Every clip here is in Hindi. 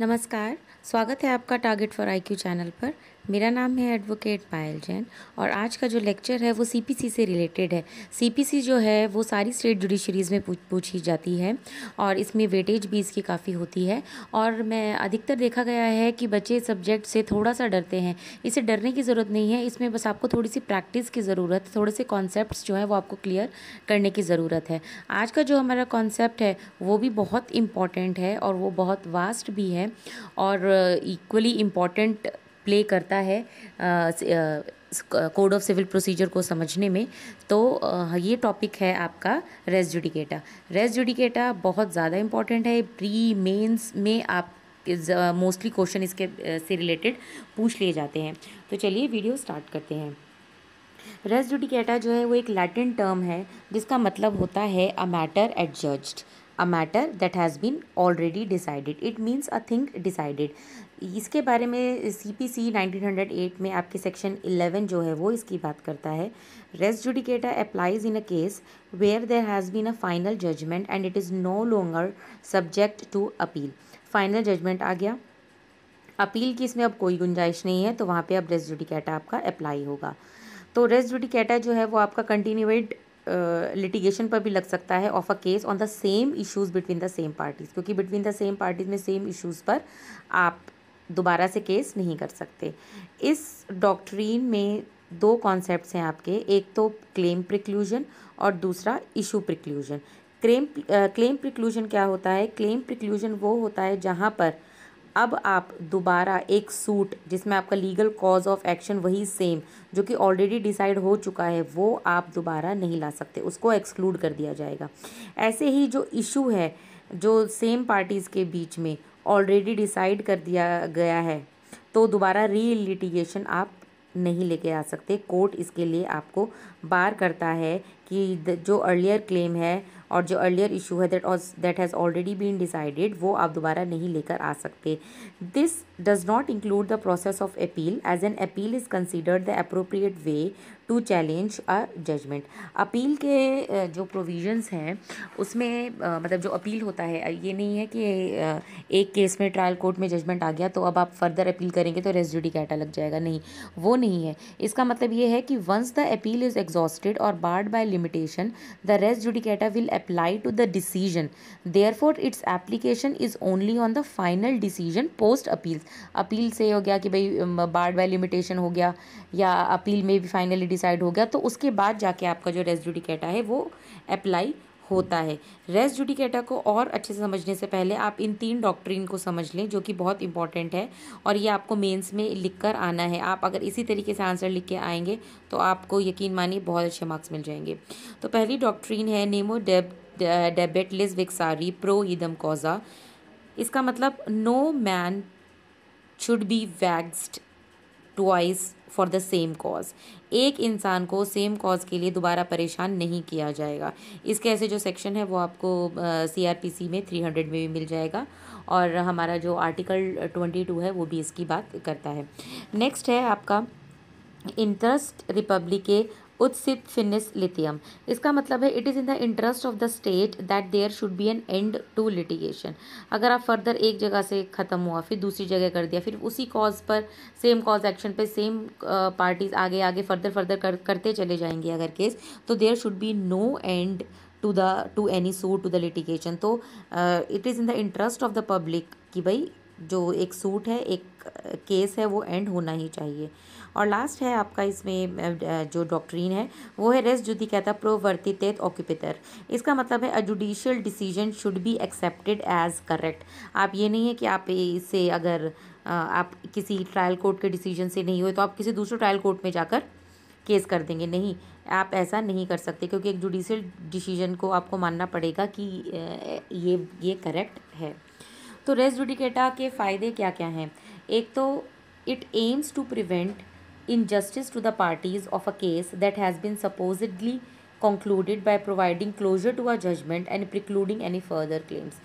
नमस्कार स्वागत है आपका टारगेट फॉर आईक्यू चैनल पर मेरा नाम है एडवोकेट पायल जैन और आज का जो लेक्चर है वो सीपीसी से रिलेटेड है सीपीसी जो है वो सारी स्टेट जुडिशरीज़ में पूछ पूछी जाती है और इसमें वेटेज भी इसकी काफ़ी होती है और मैं अधिकतर देखा गया है कि बच्चे सब्जेक्ट से थोड़ा सा डरते हैं इसे डरने की ज़रूरत नहीं है इसमें बस आपको थोड़ी सी प्रैक्टिस की ज़रूरत है थोड़े से कॉन्सेप्ट जो है वो आपको क्लियर करने की ज़रूरत है आज का जो हमारा कॉन्सेप्ट है वो भी बहुत इम्पॉर्टेंट है और वो बहुत वास्ट भी है और इक्वली इम्पॉर्टेंट प्ले करता है कोड ऑफ सिविल प्रोसीजर को समझने में तो ये टॉपिक है आपका रेस जुडिकेटा रेस जुडिकेटा बहुत ज़्यादा इम्पॉर्टेंट है प्री मेंस में आप मोस्टली क्वेश्चन इसके से रिलेटेड पूछ लिए जाते हैं तो चलिए वीडियो स्टार्ट करते हैं रेस जुडिकेटा जो है वो एक लैटिन टर्म है जिसका मतलब होता है a matter adjudged a matter that has been already decided it means a thing decided इसके बारे में C P C nineteen hundred eight में आपके सेक्शन इलेवन जो है वो इसकी बात करता है res judicata applies in a case where there has been a final judgment and it is no longer subject to appeal final judgment आ गया अपील की इसमें अब कोई गुंजाइश नहीं है तो वहाँ पर अब रेस्ट जुडिकेटा आपका अप्लाई होगा तो रेस्ट जुडिकेटा जो है वो आपका कंटिन्यूड लिटिगेशन पर भी लग सकता है of a case on the same issues between the same parties क्योंकि बिटवीन द सेम पार्टीज़ में सेम इश्यूज़ पर आप दोबारा से केस नहीं कर सकते इस डॉक्ट्रीन में दो कॉन्सेप्ट्स हैं आपके एक तो क्लेम प्रिक्लूजन और दूसरा issue preclusion claim claim preclusion क्या होता है क्लेम प्रिक्लूजन वो होता है जहाँ पर अब आप दोबारा एक सूट जिसमें आपका लीगल कॉज ऑफ एक्शन वही सेम जो कि ऑलरेडी डिसाइड हो चुका है वो आप दोबारा नहीं ला सकते उसको एक्सक्लूड कर दिया जाएगा ऐसे ही जो इशू है जो सेम पार्टीज़ के बीच में ऑलरेडी डिसाइड कर दिया गया है तो दोबारा रीलिटिगेशन आप नहीं लेके आ सकते कोर्ट इसके लिए आपको बार करता है कि जो अर्लियर क्लेम है और जो अर्लियर इशू है दैट ऑज that has already been decided वो आप दोबारा नहीं लेकर आ सकते this does not include the process of appeal as an appeal is considered the appropriate way to challenge a judgment appeal के जो provisions हैं उसमें मतलब जो अपील होता है ये नहीं है कि एक केस में ट्रायल कोर्ट में जजमेंट आ गया तो अब आप फर्दर अपील करेंगे तो रेजिडी कैटा लग जाएगा नहीं वो नहीं है इसका मतलब ये है कि once the appeal is exhausted और barred by limitation the res judicata will apply to the decision there it's application is only on the final decision post appeal appeal से हो गया कि भाई बार्ड बाय लिमिटेशन हो गया या अपील में भी फाइनली डिसाइड हो गया तो उसके बाद जाके आपका जो रेस्ट कैटा है वो अप्लाई होता है रेस्ट कैटा को और अच्छे से समझने से पहले आप इन तीन डॉक्ट्रीन को समझ लें जो कि बहुत इंपॉर्टेंट है और ये आपको मेंस में लिख कर आना है आप अगर इसी तरीके से आंसर लिख के आएंगे तो आपको यकीन मानिए बहुत अच्छे मार्क्स मिल जाएंगे तो पहली डॉक्ट्रीन है नेमो डेब डेबेटलिस विक्सारी प्रो ईदम कोजा इसका मतलब no man should be vexed twice for the same cause एक इंसान को सेम कॉज के लिए दोबारा परेशान नहीं किया जाएगा इसके ऐसे जो सेक्शन है वो आपको सी आर पी सी में थ्री हंड्रेड में भी मिल जाएगा और हमारा जो आर्टिकल ट्वेंटी टू है वो भी इसकी बात करता है नेक्स्ट है आपका इंटरेस्ट रिपब्लिक के उत्सित फिनिस लिथियम इसका मतलब है it is in the interest of the state that there should be an end to litigation अगर आप फर्दर एक जगह से ख़त्म हुआ फिर दूसरी जगह कर दिया फिर उसी कॉज पर सेम कॉज एक्शन पे सेम पार्टीज आगे आगे फर्दर फर्दर कर, करते चले जाएंगे अगर केस तो there should be no end to the to any sue to the litigation तो it is in the interest of the public कि भाई जो एक सूट है एक केस है वो एंड होना ही चाहिए और लास्ट है आपका इसमें जो डॉक्ट्रीन है वो है रेस जुदी कहता प्रोवर्तित ऑक्यूपितर इसका मतलब है a judicial decision should be accepted as correct आप ये नहीं है कि आप इसे अगर आप किसी ट्रायल कोर्ट के डिसीजन से नहीं हुए तो आप किसी दूसरे ट्रायल कोर्ट में जाकर केस कर देंगे नहीं आप ऐसा नहीं कर सकते क्योंकि एक जुडिशियल डिसीजन को आपको मानना पड़ेगा कि ये ये करेक्ट है तो रेस जुडिकेटा के फ़ायदे क्या क्या हैं एक तो it aims to prevent injustice to the parties of a case that has been supposedly concluded by providing closure to a judgment and precluding any further claims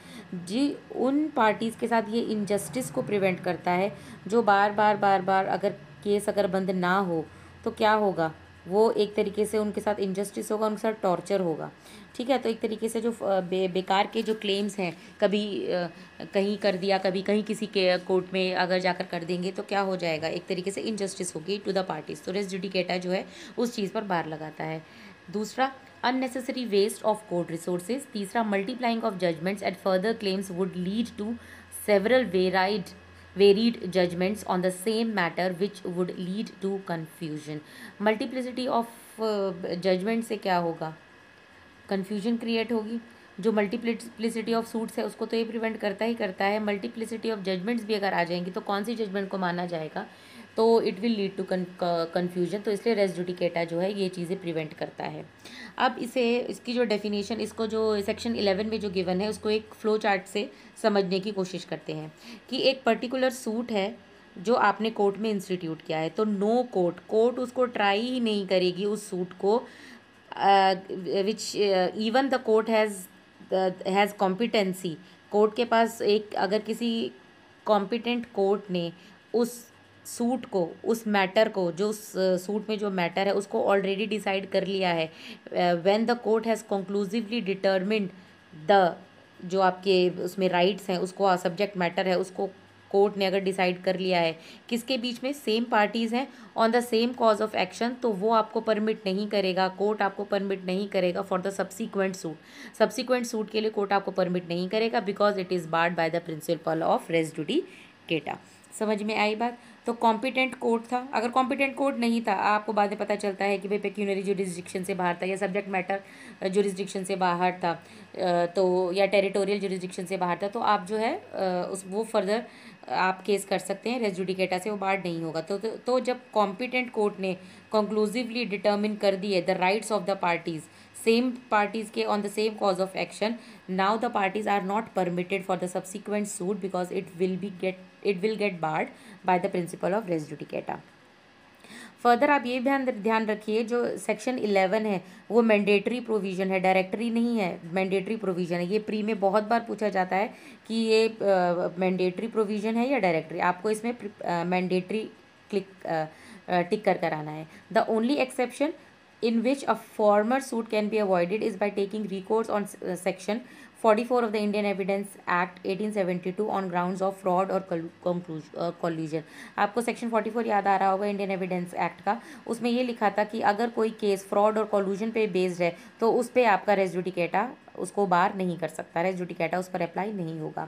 जी उन पार्टीज़ के साथ ये इनजस्टिस को प्रिवेंट करता है जो बार बार बार बार अगर केस अगर बंद ना हो तो क्या होगा वो एक तरीके से उनके साथ इनजस्टिस होगा उनके साथ टॉर्चर होगा ठीक है तो एक तरीके से जो बे, बेकार के जो क्लेम्स हैं कभी कहीं कर दिया कभी कहीं किसी के कोर्ट में अगर जाकर कर देंगे तो क्या हो जाएगा एक तरीके से इनजस्टिस होगी टू द पार्टीज तो रेस जुडिकेटा जो है उस चीज़ पर बार लगाता है दूसरा unnecessary waste of court resources तीसरा multiplying of judgments at further claims would lead to several varied varied judgments on the same matter which would lead to confusion multiplicity of uh, judgment से क्या होगा confusion create होगी जो मल्टीप्लिसिटी ऑफ सूट्स है उसको तो ये प्रिवेंट करता ही करता है मल्टीप्लिसिटी ऑफ जजमेंट्स भी अगर आ जाएंगी तो कौन सी जजमेंट को माना जाएगा तो it will lead to confusion तो इसलिए रेस जुडिकेटा जो है ये चीज़ें प्रिवेंट करता है अब इसे इसकी जो डेफिनेशन इसको जो सेक्शन इलेवन में जो गिवन है उसको एक फ्लो चार्ट से समझने की कोशिश करते हैं कि एक पर्टिकुलर सूट है जो आपने कोर्ट में इंस्टीट्यूट किया है तो नो कोर्ट कोर्ट उसको ट्राई ही नहीं करेगी उस सूट को which even the court has has competency court के पास एक अगर किसी कॉम्पिटेंट कोर्ट ने उस सूट को उस मैटर को जो सूट में जो मैटर है उसको ऑलरेडी डिसाइड कर लिया है when the court has conclusively determined the जो आपके उसमें राइट्स हैं उसको सब्जेक्ट मैटर है उसको कोर्ट ने अगर डिसाइड कर लिया है किसके बीच में सेम पार्टीज़ हैं on the same cause of action तो वो आपको परमिट नहीं करेगा कोर्ट आपको परमिट नहीं करेगा for the subsequent suit subsequent suit के लिए कोर्ट आपको परमिट नहीं करेगा because it is barred by the principle of judicata समझ में आई बात तो कॉम्पिटेंट कोर्ट था अगर कॉम्पिटेंट कोर्ट नहीं था आपको बाद में पता चलता है कि भाई पेक्यूनरी जुरिस्डिक्शन से बाहर था या सब्जेक्ट मैटर जुरिस्डिक्शन से बाहर था तो या टेरिटोरियल जुरिस्डिक्शन से बाहर था तो आप जो है उस वो फर्दर आप केस कर सकते हैं रेजुडिकेटा से वो बाहर नहीं होगा तो तो, तो जब कॉम्पिटेंट कोर्ट ने कंक्लूसिवली डिटर्मिन कर दिए the rights of the parties same parties ke on the same cause of action now the parties are not permitted for the subsequent suit because it will be get it will get barred by the principle of res judicata further आप ये ध्यान ध्यान रखिए जो सेक्शन इलेवन है वो मैंडेटरी प्रोविज़न है डायरेक्टरी नहीं है मैंडेटरी प्रोविज़न है ये प्री में बहुत बार पूछा जाता है कि ये मैंडेटरी प्रोविज़न है या डायरेक्टरी आपको इसमें मैंडेटरी क्लिक टिक कर कर आना है the only exception in which a former suit can be avoided is by taking recourse on uh, section 44 of the Indian Evidence Act 1872 on grounds of fraud or collusion आपको सेक्शन 44 याद आ रहा होगा इंडियन एविडेंस एक्ट का उसमें ये लिखा था कि अगर कोई केस फ्रॉड और कॉल्यूजन पे बेस्ड है तो उस पर आपका रेजुडिकेटा उसको बार नहीं कर सकता रेस जुडिकेटा उस पर अप्लाई नहीं होगा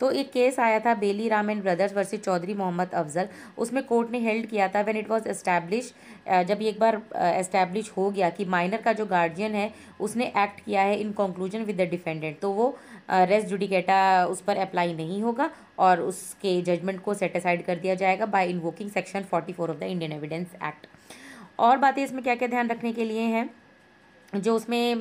तो एक केस आया था Beli Ram and brothers versus Chaudhary Mohammad Afzal उसमें कोर्ट ने हेल्ड किया था व्हेन इट वाज एस्टैब्लिश जब एक बार एस्टैब्लिश हो गया कि माइनर का जो गार्जियन है उसने एक्ट किया है in conclusion with the defendant तो वो रेस जुडिकेटा उस पर अप्लाई नहीं होगा और उसके जजमेंट को सेटिसाइड कर दिया जाएगा by invoking section forty of the Indian evidence act और बातें इसमें क्या क्या ध्यान रखने के लिए हैं जो उसमें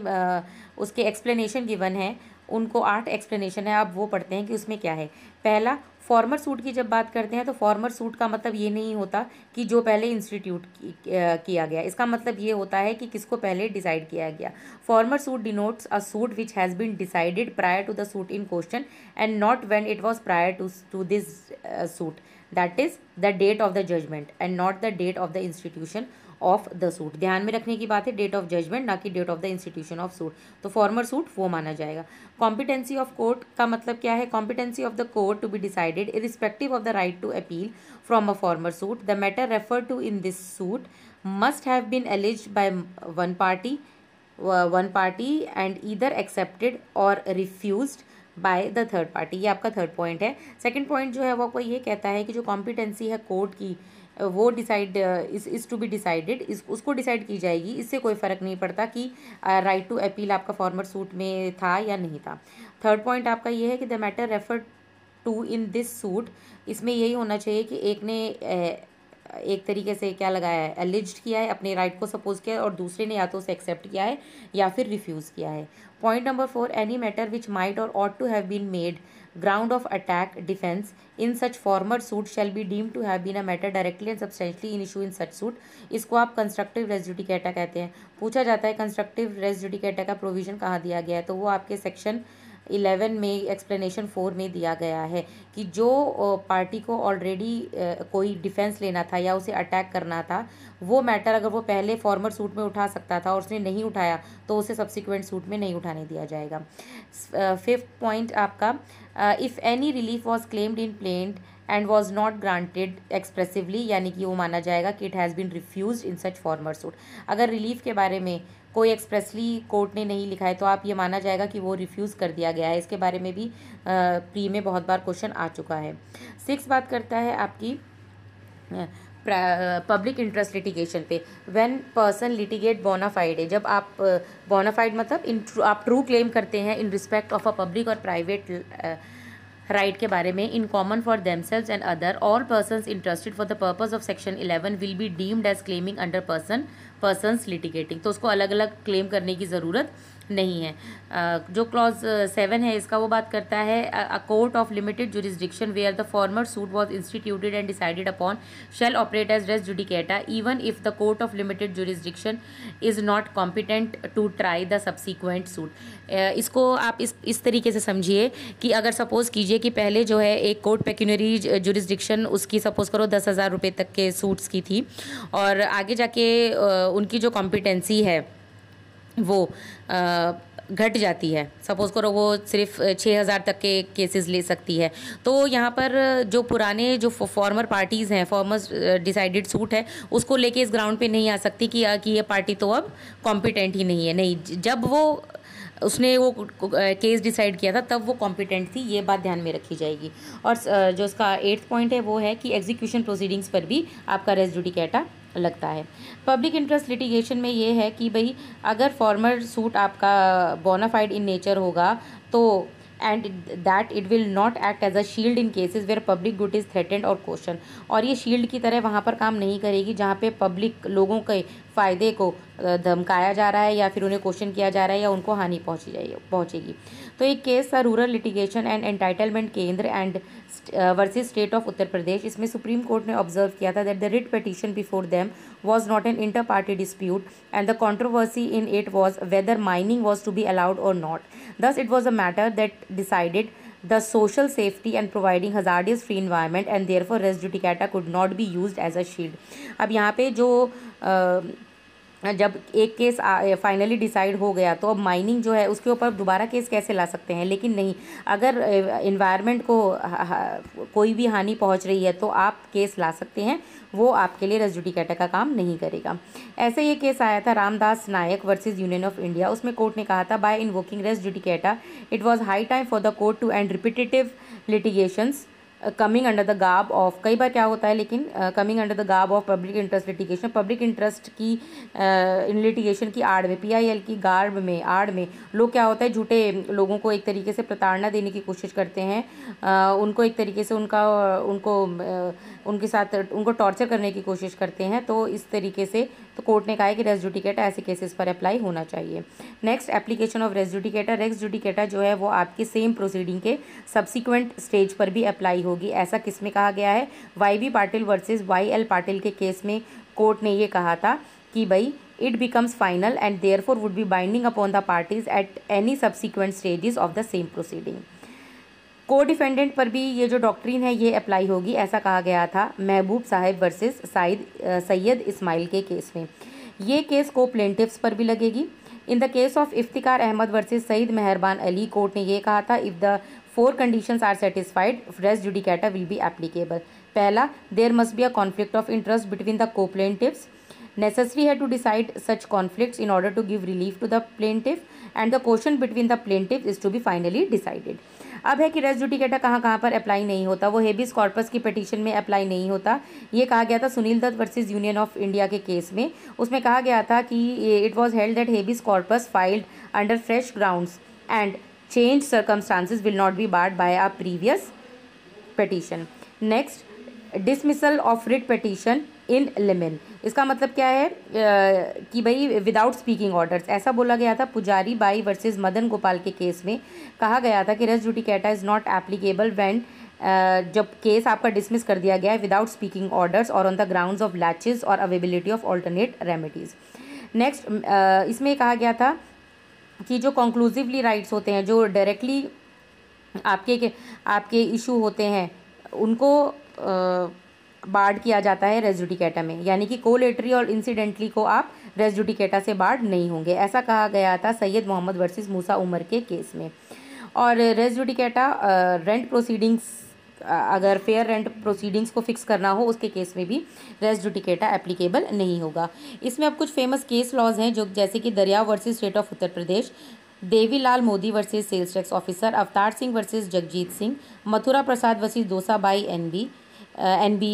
उसके एक्सप्लेनेशन गिवन है उनको आठ एक्सप्लेनेशन है आप वो पढ़ते हैं कि उसमें क्या है पहला फॉर्मर सूट की जब बात करते हैं तो फॉर्मर सूट का मतलब ये नहीं होता कि जो पहले इंस्टीट्यूट किया गया इसका मतलब ये होता है कि किसको पहले डिसाइड किया गया former suit denotes a suit which has been decided prior to the suit in question and not when it was prior to to this suit that is the date of the judgment and not the date of the institution of the suit ध्यान में रखने की बात है डेट ऑफ जजमेंट ना कि date of the institution of suit तो फॉर्मर सूट वो माना जाएगा कॉम्पिटेंसी ऑफ कोर्ट का मतलब क्या है competency of the court to be decided irrespective of the right to appeal from a former suit the matter refer to in this suit must have been alleged by one party one party and either accepted or refused by the third party ये आपका थर्ड पॉइंट है सेकेंड पॉइंट जो है वो आपको ये कहता है कि जो कॉम्पिटेंसी है कोर्ट की वो डिसाइड इस इज़ टू बी डिसाइडेड इस उसको डिसाइड की जाएगी इससे कोई फ़र्क नहीं पड़ता कि राइट टू अपील आपका फॉर्मर सूट में था या नहीं था थर्ड पॉइंट आपका ये है कि the matter refer to in this suit इसमें यही होना चाहिए कि एक ने ए, uh, एक तरीके से क्या लगाया है एलिज किया है अपने राइट को सपोज किया है और दूसरे ने या तो उसे एक्सेप्ट किया है या फिर रिफ्यूज़ किया है point number four any matter which might or ought to have been made ground of attack defense in such former suit shall be deemed to have been a matter directly and substantially in issue in such suit इसको आप कंस्ट्रक्टिव रेस ड्यूटी कैटा कहते हैं पूछा जाता है कंस्ट्रक्टिव रेस ड्यूटी कैटा का प्रोविजन कहाँ दिया गया है तो वो आपके सेक्शन इलेवन में एक्सप्लेनेशन फोर में दिया गया है कि जो पार्टी को ऑलरेडी कोई डिफेंस लेना था या उसे अटैक करना था वो मैटर अगर वो पहले फॉर्मर सूट में उठा सकता था और उसने नहीं उठाया तो उसे सब्सिक्वेंट सूट में नहीं उठाने दिया जाएगा फिफ्थ पॉइंट आपका if any relief was claimed in plaint and was not granted expressively यानी कि वो माना जाएगा कि it has been refuse in such former suit अगर रिलीफ के बारे में कोई एक्सप्रेसली कोर्ट ने नहीं लिखा है तो आप ये माना जाएगा कि वो रिफ्यूज़ कर दिया गया है इसके बारे में भी प्री में बहुत बार क्वेश्चन आ चुका है सिक्स बात करता है आपकी पब्लिक इंटरेस्ट लिटिगेशन पे व्हेन पर्सन लिटिगेट बोनाफाइड है जब आप बोनाफाइड मतलब इन आप ट्रू क्लेम करते हैं in respect of a public or private right के बारे में in common for selves and other all person interested for the purpose of section eleven will be deemed as claiming under person persons litigating तो उसको अलग अलग क्लेम करने की ज़रूरत नहीं है जो क्लॉज सेवन है इसका वो बात करता है a court of limited jurisdiction where the former suit was instituted and decided upon shall operate as res judicata even if the court of limited jurisdiction is not competent to try the subsequent suit इसको आप इस इस तरीके से समझिए कि अगर सपोज़ कीजिए कि पहले जो है एक कोर्ट पेक्यूनरी जुरिस्डिक्शन उसकी सपोज़ करो दस हज़ार रुपये तक के सूट्स की थी और आगे जाके उनकी जो कॉम्पिटेंसी है वो घट जाती है सपोज़ करो वो सिर्फ छः हज़ार तक के केसेस ले सकती है तो यहाँ पर जो पुराने जो फॉर्मर पार्टीज़ हैं फॉर्मर डिसाइडेड सूट है उसको लेके इस ग्राउंड पे नहीं आ सकती कि कि ये पार्टी तो अब कॉम्पिटेंट ही नहीं है नहीं जब वो उसने वो केस डिसाइड किया था तब वो कॉम्पिटेंट थी ये बात ध्यान में रखी जाएगी और जो उसका एट्थ पॉइंट है वो है कि एग्जीक्यूशन प्रोसीडिंग्स पर भी आपका रेस कैटा लगता है पब्लिक इंटरेस्ट लिटिगेशन में ये है कि भाई अगर फॉर्मर सूट आपका बोनाफाइड इन नेचर होगा तो and that it will not act as a shield in cases where public good is threatened or question और ये शील्ड की तरह वहाँ पर काम नहीं करेगी जहाँ पे पब्लिक लोगों के फ़ायदे को धमकाया जा रहा है या फिर उन्हें क्वेश्चन किया जा रहा है या उनको हानि पहुँची जाए पहुँचेगी तो एक केस था rural litigation and entitlement Kendra and versus state of Uttar Pradesh इसमें सुप्रीम कोर्ट ने ऑब्जर्व किया था that the writ petition before them was not an inter party dispute and the controversy in it was whether mining was to be allowed or not thus it was a matter that decided the social safety and providing hazardous environment and therefore res judicata could not B use as a shield अब यहाँ पे जो uh, जब एक केस फाइनली डिसाइड हो गया तो अब माइनिंग जो है उसके ऊपर दोबारा केस कैसे ला सकते हैं लेकिन नहीं अगर इन्वायरमेंट को कोई भी हानि पहुंच रही है तो आप केस ला सकते हैं वो आपके लिए कैटा का काम नहीं करेगा ऐसे ये केस आया था Ramdas Nayak versus union of India उसमें कोर्ट ने कहा था by invoking res judicata it was high time for the court to end repetitive litigations coming under the garb of कई बार क्या होता है लेकिन coming under the garb of public interest litigation public interest की इन uh, लिटिगेशन की आड़ में पीआईएल की गार्ब में आड़ में लोग क्या होता है झूठे लोगों को एक तरीके से प्रताड़ना देने की कोशिश करते हैं uh, उनको एक तरीके से उनका उनको uh, उनके साथ उनको टॉर्चर करने की कोशिश करते हैं तो इस तरीके से तो कोर्ट ने कहा है कि रेस जुडिकेटा ऐसे केसेस पर अप्लाई होना चाहिए next application of res judicata res judicata जो है वो आपकी सेम प्रोसीडिंग के सब्सिक्वेंट स्टेज पर भी अप्लाई होगी ऐसा किस में कहा गया है Y V Patil versus Y L Patil के केस में कोर्ट ने ये कहा था कि भाई becomes final and therefore would be binding upon the parties at any subsequent stages of the same proceeding को डिफेंडेंट पर भी ये जो डॉक्ट्रीन है ये अप्लाई होगी ऐसा कहा गया था महबूब साहिब वर्सेस साइद सैयद इस्माइल के केस में ये केस को प्लेंटिव्स पर भी लगेगी in the case of Iftikhar Ahmed versus Saeed Mehrban Ali court ने यह कहा था if the four conditions are satisfied res judicata will be applicable पहला there must be a conflict of interest between the co plaintiffs necessary है to decide such conflict in order to give relief to the plaintiff and the question between the plaintiff is to be finally decided अब है कि रेस कैटा कहाँ कहाँ पर अप्लाई नहीं होता वो हेबिस कॉर्पस की पटिशन में अप्लाई नहीं होता ये कहा गया था Sunil Dutt versus union of India के केस में उसमें कहा गया था कि it was held that habeas corpus filed under fresh grounds and change circumstances will not be barred by a previous petition next dismissal of writ petition in limine इसका मतलब क्या है कि भाई विदाउट स्पीकिंग ऑर्डर्स ऐसा बोला गया था पुजारी बाई वर्सेस मदन गोपाल के केस में कहा गया था कि res judicata is not applicable when जब केस आपका डिसमिस कर दिया गया है विदाउट स्पीकिंग ऑर्डर्स और on the ground of laches और availability of alternate remedies next इसमें कहा गया था कि जो कंक्लूसिवली राइट्स होते हैं जो डायरेक्टली आपके के, आपके इशू होते हैं उनको आ, बार्ड किया जाता है रेजुडिकेटा में यानी कि कोलेट्री और इंसिडेंटली को आप रेजुडिकेटा से बार्ड नहीं होंगे ऐसा कहा गया था सैयद मोहम्मद वर्सेस मूसा उमर के केस में और रेजुडिकेटा रेंट प्रोसीडिंग्स अगर फेयर रेंट प्रोसीडिंग्स को फिक्स करना हो उसके केस में भी रेस जुडिकेटा एप्लीकेबल नहीं होगा इसमें अब कुछ फेमस केस लॉज हैं जो जैसे कि Dariya versus state of Uttar Pradesh Devilal Modi versus sales tax officer Avtar Singh versus Jagjit Singh Mathura Prasad versus Dosabai B N B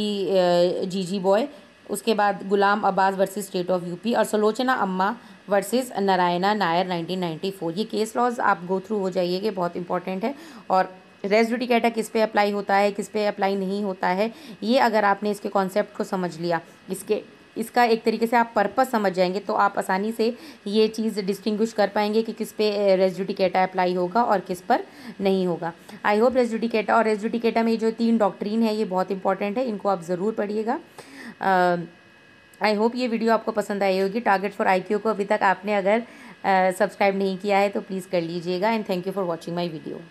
Jeejeebhoy उसके बाद Ghulam Abbas versus state of UP और सलोचना अम्मा वर्सेस नारायणा नायर 1994 ये केस लॉज आप गो थ्रू हो जाइए कि बहुत इंपॉर्टेंट है और रेस्ट ड्यूटी कैटा किस पे अप्लाई होता है किस पे अप्लाई नहीं होता है ये अगर आपने इसके कॉन्सेप्ट को समझ लिया इसके इसका एक तरीके से आप पर्पज़ समझ जाएंगे तो आप आसानी से ये चीज़ डिस्टिंग्विश कर पाएंगे कि किस पे रेजुडिकेटा अप्लाई होगा और किस पर नहीं होगा आई होप रेजुडिकेटा और रेजुडिकेटा में जो तीन डॉक्ट्रीन है ये बहुत इंपॉर्टेंट है इनको आप ज़रूर पढ़िएगा आई होप ये वीडियो आपको पसंद आई होगी टारगेट फॉर आई को अभी तक आपने अगर सब्सक्राइब नहीं किया है तो प्लीज़ कर लीजिएगा and thank you for watching my video